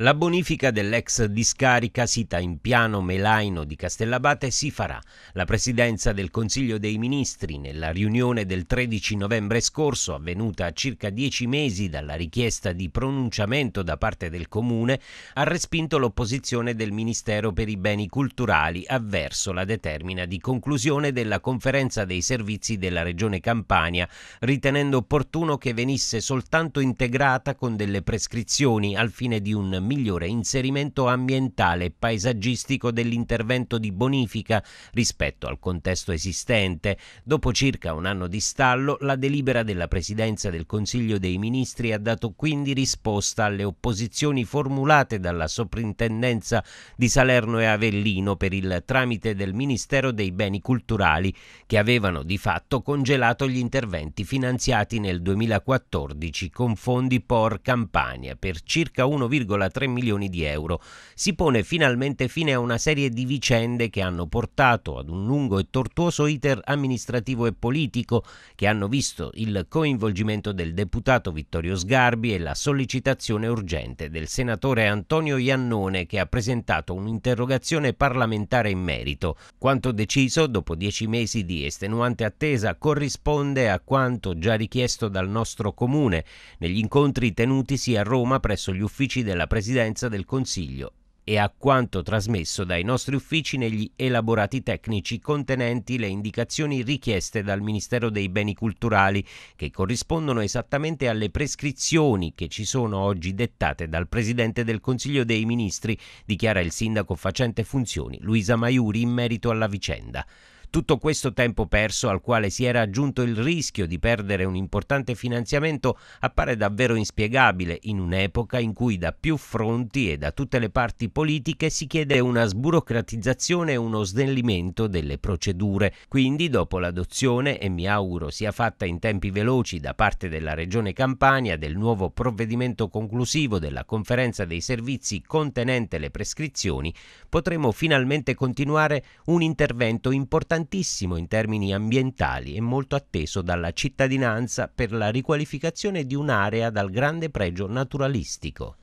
La bonifica dell'ex discarica sita in piano Melaino di Castellabate si farà. La presidenza del Consiglio dei Ministri, nella riunione del 13 novembre scorso, avvenuta a circa dieci mesi dalla richiesta di pronunciamento da parte del Comune, ha respinto l'opposizione del Ministero per i Beni Culturali avverso la determina di conclusione della conferenza dei servizi della Regione Campania, ritenendo opportuno che venisse soltanto integrata con delle prescrizioni al fine di un migliore inserimento ambientale e paesaggistico dell'intervento di bonifica rispetto al contesto esistente. Dopo circa un anno di stallo, la delibera della Presidenza del Consiglio dei Ministri ha dato quindi risposta alle opposizioni formulate dalla Soprintendenza di Salerno e Avellino per il tramite del Ministero dei Beni Culturali, che avevano di fatto congelato gli interventi finanziati nel 2014 con fondi POR Campania per circa 1,3 3 milioni di euro. Si pone finalmente fine a una serie di vicende che hanno portato ad un lungo e tortuoso iter amministrativo e politico che hanno visto il coinvolgimento del deputato Vittorio Sgarbi e la sollecitazione urgente del senatore Antonio Iannone che ha presentato un'interrogazione parlamentare in merito. Quanto deciso, dopo dieci mesi di estenuante attesa, corrisponde a quanto già richiesto dal nostro comune negli incontri tenutisi a Roma presso gli uffici della Presidenza Presidenza del Consiglio e a quanto trasmesso dai nostri uffici negli elaborati tecnici contenenti le indicazioni richieste dal Ministero dei Beni Culturali, che corrispondono esattamente alle prescrizioni che ci sono oggi dettate dal Presidente del Consiglio dei Ministri, dichiara il sindaco facente funzioni Luisa Maiuri in merito alla vicenda. Tutto questo tempo perso al quale si era aggiunto il rischio di perdere un importante finanziamento appare davvero inspiegabile in un'epoca in cui da più fronti e da tutte le parti politiche si chiede una sburocratizzazione e uno snellimento delle procedure. Quindi dopo l'adozione, e mi auguro sia fatta in tempi veloci da parte della Regione Campania, del nuovo provvedimento conclusivo della conferenza dei servizi contenente le prescrizioni, potremo finalmente continuare un intervento importante importantissimo in termini ambientali e molto atteso dalla cittadinanza per la riqualificazione di un'area dal grande pregio naturalistico.